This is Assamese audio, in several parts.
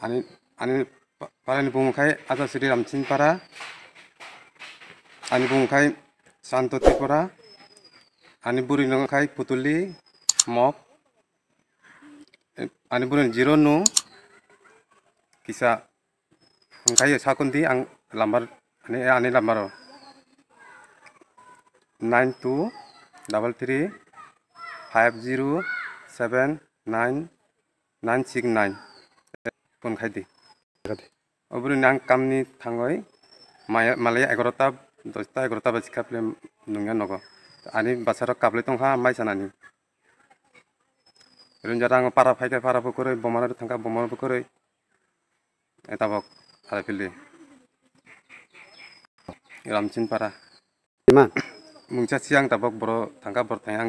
Ani ani para ni bungkai atau Sri Ramchin para. Ani bungkai Santo Tipura. Ani buri nungkai putuli mop. Ani buri jiro nu kisa bungkai sakundi ang lambar ani ani lambar. Nine two double three five zero seven nine nine six nine বন খাই দি কামনি থাঙই মালে এগারোটা দশটা এগারোটা বাজি খাপলে নুয়া নগ আনি বাসার কাপলে তোহা মাই সানি রঞ্জার আঙ পারা ফাইকে পারা পুকুর বমানোর থাকা বমান পুকুর এটাবক হারাই ফেলি রামচিন পারা মুংচা চিয়াং তাবক বড় থাকা বড় থাই আং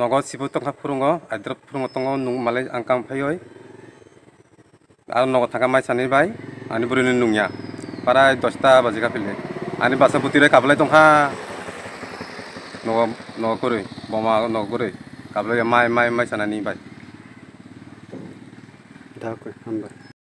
নগাঁও শিৱতংঘাট ফুৰুঙ আদ্ৰ ফুৰুঙ নুমালে আংকাম ফাই হয় আৰু নগাঁও থাকা মাই চানি বাই আনি বুলি নুঙীয়া প্ৰায় দহটা বাজি কাপিলে আনি বাছৰ পুতিৰে কাবলৈ তংখা নগ নগৰে বমা নগৰে কাবলৈ মাই মাই মাই চানানি বাই